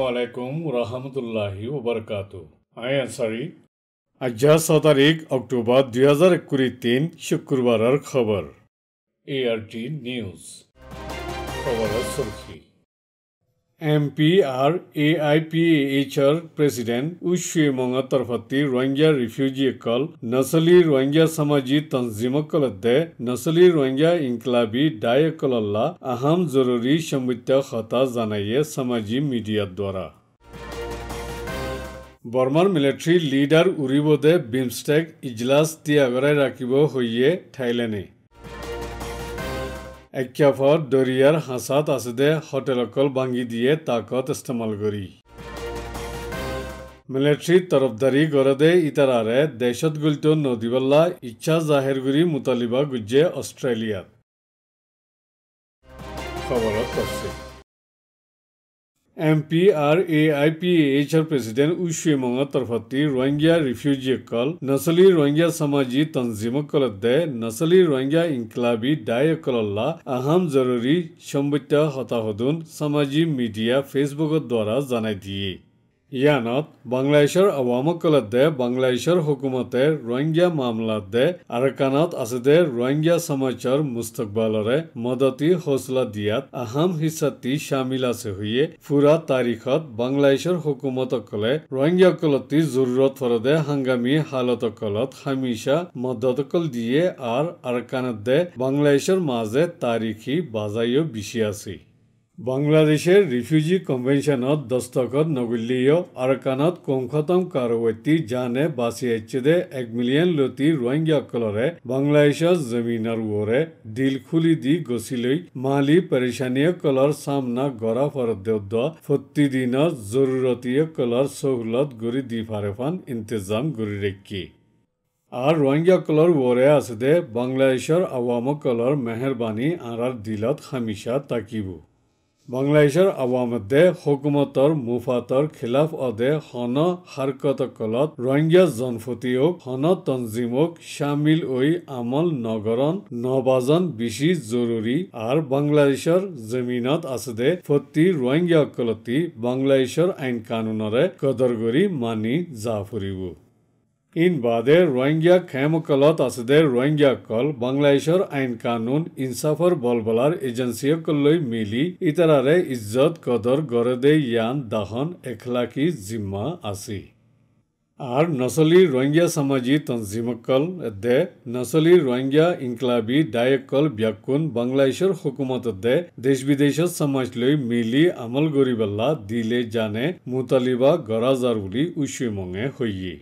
असलकम वरहमतुल्लि I am sorry आज सौ तारीख अक्टूबर दुई हजार एकुरी तीन शुक्रवार खबर ए आर टी न्यूज खबर सुर्खी M P R A I P এইচৰ প্ৰেচিডেণ্ট উশ্বে মঙতৰফতি ৰোহিংগীয়া ৰিফিউজিসকল নচলি ৰোহিংগীয়া সামাজিক তঞ্জিমকলতে নচলি ৰোহিংগীয়া ইনকলাবী ডায়কল্লা আহম জৰুৰী সমিত্যতা জনায়ে সামাজিক মিডিয়াৰ দ্বাৰা বৰ্মাৰ মিলিটাৰী লিডাৰ উৰিবদে বিমষ্টেক ইজলাছ তিয়াগৰাই ৰাখিব হৈয়ে থাইলেণ্ডে একখ্যাফত দরিয়ার দে হোটেল অকল ভাঙি দিয়ে তাকত ইস্তেমাল করি মিলিটারি তরফদারি গরদে ইতারারে দেশত গুলিত নদীবাল্লা ইচ্ছা জাহের গুরি মুতালিবা গুজে অস্ট্রেলিয়াত খবরত M P P R I এমপিআৰএআইপিএইচৰ প্ৰেছিডেণ্ট উইমঙৰ তৰফতি ৰোহিংগীয়া ৰিফিউজীসকল নচলি ৰোহিংগীয়া সামাজিক তঞ্জিমকলতে নচলি ৰোহিংগীয়া ইনকলাবী ডায়কলা আহাম জৰুৰী সম্বিত হতাহদুন সামাজিক মিডিয়া ফেচবুকৰ দ্বাৰা জনাই দিয়ে ইয়ানত বাংলাদেশৰ আৱামকলতে বাংলাদেশৰ হুকুমতে ৰোহিংগ্যা মামলাতে আৰকানত দে ৰোহিংগ্যা সমাজৰ মুস্তকবালৰে মদতি হৌচলা দিয়াত আহাম হিচাতি চামিল আছে হৈয়ে ফুৰা তাৰিখত বাংলাদেশৰ হুকুমতকলে ৰোহিংগ্যাকলতি জৰুৰত ফৰদে হাংগামী হালতকলত হামিশা মদতকল দিয়ে আর দে বাংলাদেশৰ মাজে তাৰিখী বাজাইও বিচি আছে বাংলাদেশের রিফিউজি কনভেনশনত দস্তখত নগুলিও আরকানত কংখতম কারবর্তী জানে বাসি এচ্ছেদে এক মিলিয়ন লতি রোহিঙ্গা কলরে বাংলাদেশের জমিনার ওরে দিল খুলি দি গছিলই মালি পরিশানীয় কলর সামনা গড়া ফরদ্দ ফত্তি দিন জরুরতীয় কলর সহলত গুরি দি ফারেফান ইন্তজাম গুরি রেখি আর রোহিঙ্গা কলর ওরে আছে দে বাংলাদেশের আওয়াম কলর মেহরবানি আর দিলত হামিশা তাকিবু বাংলাদেশৰ আৱামতে হকুমতৰ মুফাতৰ খিলাফ অদে সন হাৰকতকলত ৰোহিংগা জনফতিয়ক সন তঞ্জিমক চামিল ঐ আমল নগৰণ নবাজন বিচি জৰুৰী আৰু বাংলাদেশৰ জমিনত আছে দে ফটি ৰোহিংগাসকলতি বাংলাদেশৰ আইন কানুনেৰে কদৰগৰি মানি যা ফুৰিব ইন বাদে রোহিঙ্গা খেমকলত আসদের রোহিঙ্গা কল বাংলাদেশের আইন কানুন ইনসাফর বলবলার এজেন্সি কলই মিলি ইতারে ইজ্জত কদর গরদে ইয়ান দাহন এখলাকি জিম্মা আসি আর নসলি রোহিঙ্গা সামাজি তঞ্জিমকল দে নসলি রোহিঙ্গা ইনকলাবি ডায়কল ব্যাকুন বাংলাদেশের হুকুমত দে দেশ বিদেশের সমাজ লই মিলি আমল গরিবাল্লা দিলে জানে মুতালিবা গরাজার বলে উসুমঙে হইয়ে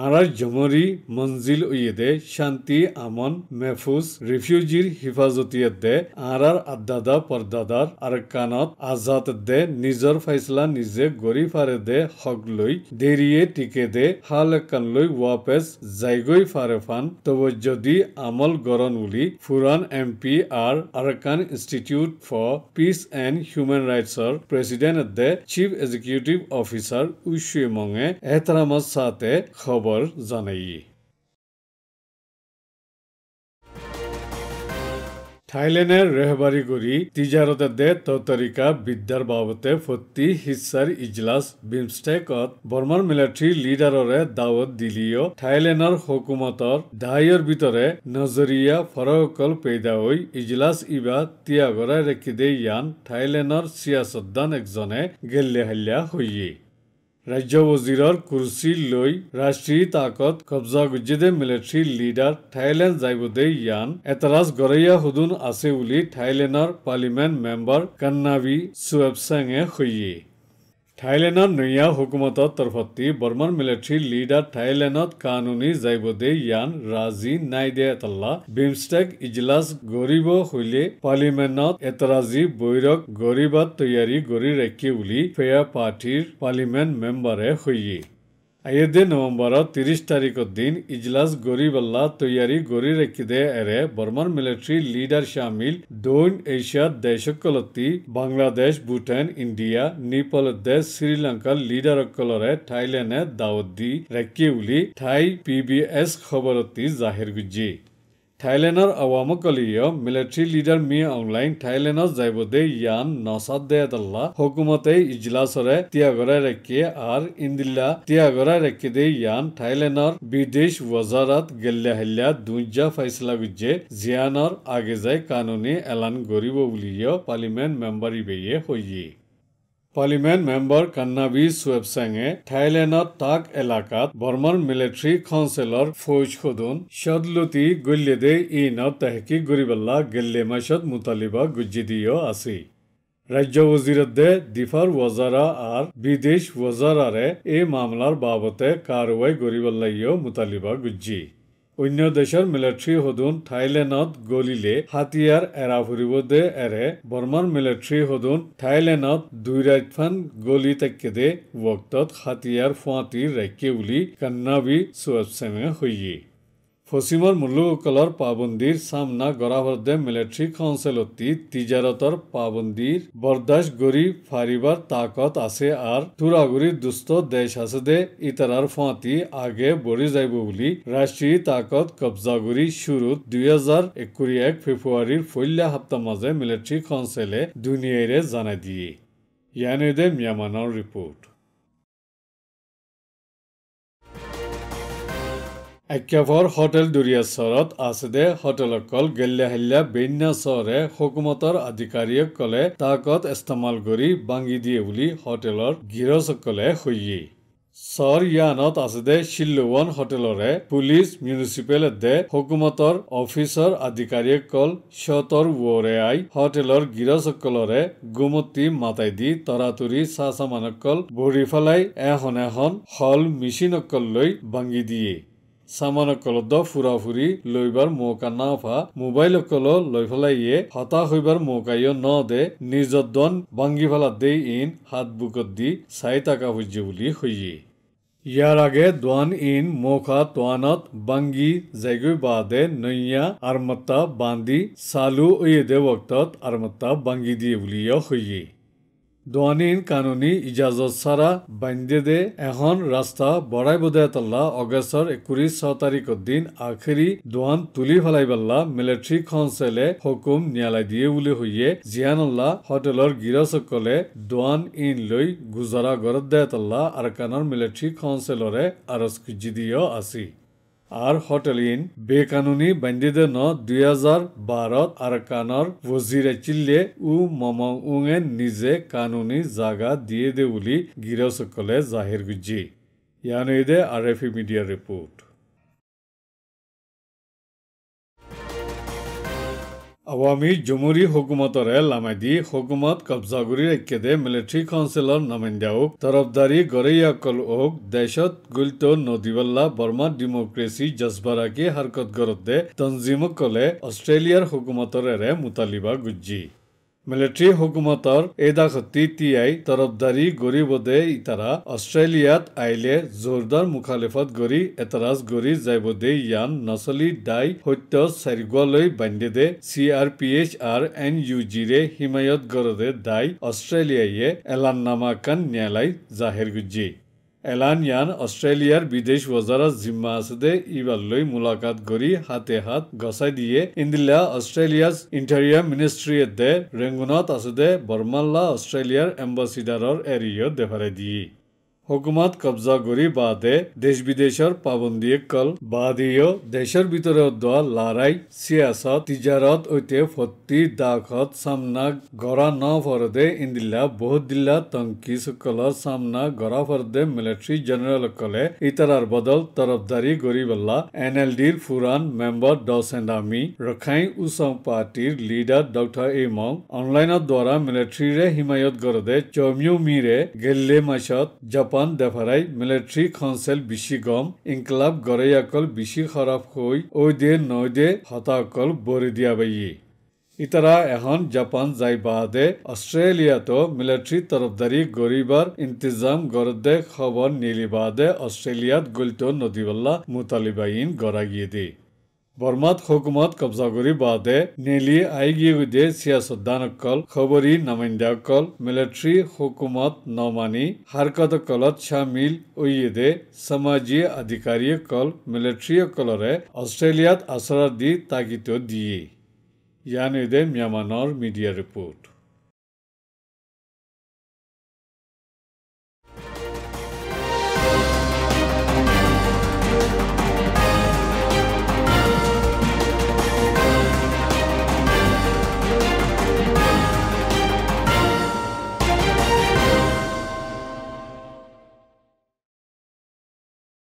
আঁৰাৰ ঝমৰি মঞ্জিল উয়েদে শান্তি আমন মেফুজ ৰিফিউজিৰ হিফাজতীয়েদে আঁৰাৰ আদাদা পৰদাদাৰ আৰু কাণত আজাদ দে নিজৰ ফাইচলা নিজে গৰি ফাৰে দে হক লৈ দেৰিয়ে টিকে দে হাল কাণ লৈ ৱাপেচ যাইগৈ ফাৰে ফান তব যদি আমল গৰণ বুলি ফুৰাণ M P R Arakan institute for peace and human ৰাইটছৰ প্ৰেচিডেণ্ট দে চিফ এক্সিকিউটিভ অফিচাৰ উইচুৱে মঙে এহতাৰামত চাহে খবৰ খবর জানাই থাইলেণ্ডের রেহবারিগুড়ি তিজারতের দে ততরিকা বিদ্যার বাবতে ফতি হিসার ইজলাস বিমস্টেকত বর্মার মিলিটারি লিডাররে দাওয়াত দিলিও থাইলেণ্ডের হকুমতর দায়ের ভিতরে নজরিয়া ফরকল পেদা হই ইজলাস ইবা তিয়াগরা রেখি ইয়ান থাইলেণ্ডের সিয়াসদ্দান একজনে গেল্লে হল্যা হইয়ে ৰাজ্য ৱজিৰৰ কুৰ্চী লৈ ৰাষ্ট্ৰীয় তাকত কব্জা গুজিদে মিলিট্ৰী লিডাৰ থাইলেণ্ড জাইবুদে ইয়ান এটাৰাজ গৰৈয়া সুদুন আছে বুলি থাইলেণ্ডৰ পাৰ্লিমেণ্ট মেম্বাৰ কন্নাভি চুৱেবচাঙে সৈয়ে থাইলেণ্ডৰ নৈয়া হুকুমতৰ তৰফতি বৰ্মন মিলিটাৰী লিডাৰ থাইলেণ্ডত কানুনী জাইবদে ইয়ান ৰাজি নাই দে এটাল্লা বিমষ্টেক ইজলাছ গঢ়িব শৈলী পাৰ্লিমেণ্টত এতৰাজি বৈৰক গঢ়িবাৰ তৈয়াৰী গঢ়ি ৰাখি বুলি ফেয়াৰ পাৰ্টীৰ পাৰ্লিমেণ্ট মেম্বাৰে সৈয়ী ಐದನೇ ನವೆಂಬರ್ ತಿರಿಸ್ ತಾರೀಕು ದಿನ ಇಜ್ಲಾಸ್ ಗೋರಿಬಲ್ಲಾ ತಯಾರಿ ಗೋರಿ ರಕ್ಕಿದೆ ಎರೆ ಬರ್ಮನ್ ಮಿಲಿಟರಿ ಲೀಡರ್ ಶಾಮಿಲ್ ದೋನ್ ಏಷ್ಯಾ ದೇಶಕ್ಕಲತ್ತಿ ಬಾಂಗ್ಲಾದೇಶ್ ಭೂಟಾನ್ ಇಂಡಿಯಾ ನೇಪಾಳ ದೇಶ ಶ್ರೀಲಂಕಾ ಲೀಡರ್ ಅಕ್ಕಲರೆ ಥಾಯ್ಲೆಂಡ್ দাওয়াত দি রেকি উলি থাই পি বি এস খবরতি জাহির গুজি থাইলেণ্ডৰ আৱামকলীয় মিলিটেৰী লীডাৰ মি অংলাইন থাইলেণ্ডত যাব দে ইয়ান নচাদ দেয়াদাল্লা হুকুমতে ইজলাছৰে ত্যাগৰাই ৰাখি আৰু ইন্দিল্লা ত্যাগৰাই ৰাখি দে ইয়ান থাইলেণ্ডৰ বিদেশ বজাৰত গেল্লাহেল্লা দুজা ফাইচলা বিজে জিয়ানৰ আগে যাই কানুনী এলান কৰিব বুলিও পাৰ্লিমেণ্ট মেম্বাৰীবেয়ে সহিয়ে পাৰ্লিমেণ্ট মেম্বাৰ কান্নাবি ৱেবচাঙে থাইলেণ্ডত টাক এলেকাত বৰ্মাৰ মিলিটাৰী কাউন্সিলৰ ফৌজ খুদুন সদলুতি গল্যেদে ইন তেহকি গৰিবাল্লা গেল্লে মাছত মুতালিবা দিও আছে রাজ্য ওজিরদ্দে দিফার ওয়াজারা আর বিদেশ ওয়াজারারে এ মামলার বাবতে কারওয়াই গরিবাল্লাইও মুতালিবা গুজ্জি অন্য দেশৰ মিলিট্ৰী সদন থাইলেণ্ডত গলিলে হাতিয়াৰ এৰা ফুৰিব দে এৰে বৰ্মাৰ মিলিট্ৰী সদন থাইলেণ্ডত দুই ৰাজ্যান গলি তাকেদে বক্তত হাতিয়াৰ ফুৱাটি ৰাখে বুলি কান্নাবি চুৱেপচেঙে হৈয়ে পশ্চিমৰ মুলুকলর পাবন্দীৰ সামনা মিলিটারি কাউন্সিল অতি তিজাৰতৰ পাবন্দীৰ বরদাস গৰি ফাৰিবাৰ তাকত আছে আৰু তুরাগুরি দুষ্ট দেশ আছে দে ইতারার ফাঁতি আগে বড়ি যাব বুলি ৰাষ্ট্ৰীয় তাকত কব্জাগুৰি শুরু দুই হাজাৰ একুশ এক ফেব্ৰুৱাৰীৰ ফৈল্যা সপ্তাহ মাজে মিলিটারি কাউন্সিলে দুনিয়াৰে জানাই দিয়ে দে মিয়ামানর ৰিপৰ্ট একেবাৰ হোটেল দুৰিয়া চহৰত আছে দে হোটেলসকল গেল্লা হেল্লা বেন্যা চহৰে হুকুমতৰ আধিকাৰীয়ে কলে তাকত ইস্তেমাল কৰি বাঙি দিয়ে বুলি হোটেলৰ গৃহসকলে সহি চৰ ইয়ানত আছে দে শিল্লোৱান হোটেলৰে পুলিচ মিউনিচিপেল দে হুকুমতৰ অফিচৰ আধিকাৰীয়ে কল চতৰ ওৱৰে আই হোটেলৰ গৃহসকলৰে গুমতি মাতাই দি তৰাতৰি চাচামানকল ভৰি পেলাই এখন এখন হল মিচিনসকল লৈ ভাঙি দিয়ে চামান কলত দ ফুৰা ফুৰি লৈবাৰ মৌকা নাফা মোবাইল কলত লৈ পেলাই ইয়ে হতা হৈবাৰ মৌকাইও ন দে নিজৰ দন ভাঙি পেলাই দে ইন হাত বুকত দি চাই টকা হৈছে বুলি হৈয়ে ইয়াৰ আগে দোৱান ইন মৌখা টোৱানত বাংগি জাগৈ বাদে নৈয়া আৰমত্তা বান্ধি চালু ঐয়েদে বক্তত আৰমত্তা বাংগি দিয়ে বুলিও হৈয়ে দোৱানীন কানুনী ইজাজত চাৰা বান্দে দে এখন ৰাস্তা বৰাই বুদায়তল্লা অগষ্টৰ একৈশ ছ তাৰিখৰ দিন আখেৰি দোৱান তুলি ভলাই পেলা মিলিট্ৰী হুকুম ন্যায়ালয় দিয়ে বুলি হৈয়ে জিয়ানল্লা হোটেলৰ গিৰচসকলে দোৱান ইন লৈ গুজৰা গৰদায়তল্লা আৰকানৰ মিলিট্ৰী কাউঞ্চেলৰে আৰজি দিয় আছিল আর হোটেল ইন বেকানুনি বান্দিদেন দুই হাজার বারত আরাকানর ওজিরে চিল্লে উ মমং উং এ নিজে কানুনি জাগা দিয়ে দে বলি গিরসকলে জাহির গুজি ইয়ানুইদে আর এফ মিডিয়া রিপোর্ট আৱামী জমুৰি হকুমতৰে লামেদি হকুমত কব্জা কৰি ৰাখেদে মিলিটাৰী কাউঞ্চিলৰ নমেণ্ডাওক তৰফদাৰী গৰেয়া কল ওক দেশত গুলিত নদীবাল্লা বৰ্মা ডেমক্ৰেচি জজবাৰাকী হাৰকত গৰদে তঞ্জিমক কলে অষ্ট্ৰেলিয়াৰ হুকুমতৰে মুতালিবা গুজ্জি মিলিটারি হুকুমতর এদাখ তিতিয়াই তরফদারি গরি বদে ইতারা অস্ট্রেলিয়াত আইলে জোরদার মুখালেফত গরি এতরাজ গরি যাইবদে ইয়ান নসলি ডাই হত্য সারগুয়ালই বান্ডে দে C R P H R N U G রে হিমায়ত গরদে দায় অস্ট্রেলিয়াইয়ে এলান নামাকান ন্যায়ালয় জাহের গুজ্জি এলান য়ান অষ্ট্ৰেলিয়াৰ বিদেশ বজাৰৰ জিম্মা আছে দে ইবাৰলৈ মোলাকাত কৰি হাতে হাত গছাই দিয়ে ইন্দিলা অষ্ট্ৰেলিয়াৰ ইণ্টেৰিয়াৰ মিনিষ্ট্ৰীয়ে দে ৰেংগুনত আছে দে বৰ্মাল্লা অষ্ট্ৰেলিয়াৰ এম্বাচিডাৰৰ এৰিয়ত দেখাৰে দিয়ে হুকুমত কব্জা কৰি বাদে দেশ বিদেশৰ পাবন্দীয়ে কল বাদীয় দেশৰ ভিতৰত দোৱা লাৰাই চিয়াছত তিজাৰত ঐতে ফটি দাসত চামনা গৰা ন ফৰদে ইন্দিলা বহুত দিলা টংকিসকলৰ চামনা গৰা ফৰদে মিলিটাৰী জেনেৰেলসকলে ইতাৰাৰ বদল তৰফদাৰী কৰি বলা এন এল ডিৰ ফুৰান মেম্বৰ ডছ এণ্ড আমি ৰখাই উচম পাৰ্টিৰ লিডাৰ ডক্টৰ ইমং অনলাইনৰ দ্বাৰা মিলিটাৰীৰে হিমায়ত গৰদে চমিউ মিৰে গেল্লে মাছত জাপান দেফাৰাই মিলিটাৰী কাউঞ্চিল বিচি গম ইনকলাব গৰাই অকল বিচি খৰাপ হৈ ঐ দে নৈ দে হতাকল বৰি দিয়া বাই ইতাৰা এখন জাপান যাই বাদে অষ্ট্ৰেলিয়াতো মিলিটাৰী তৰফদাৰী গৰিবৰ ইন্তজাম গৰদে খবৰ নিলি বাদে অষ্ট্ৰেলিয়াত গুলিত নদীবল্লা মুতালিবাইন গৰাকীয়ে দিয়ে বৰ্মাত হুকুমত কব্জা কৰি বাদে নেলি আইগিয়ে চিয়াচদ্দানকল খবৰী নমাইন্দাকল মিলিট্ৰী হুকুমত নমানি হাৰকত কলত চামিল ঐয়েদে সামাজী আধিকাৰীয়ে কল মিলিট্ৰীয় কলৰে অষ্ট্ৰেলিয়াত আচৰা দি তাগিত দিয়ে ইয়ানেদে ম্যামানৰ মিডিয়া ৰিপৰ্ট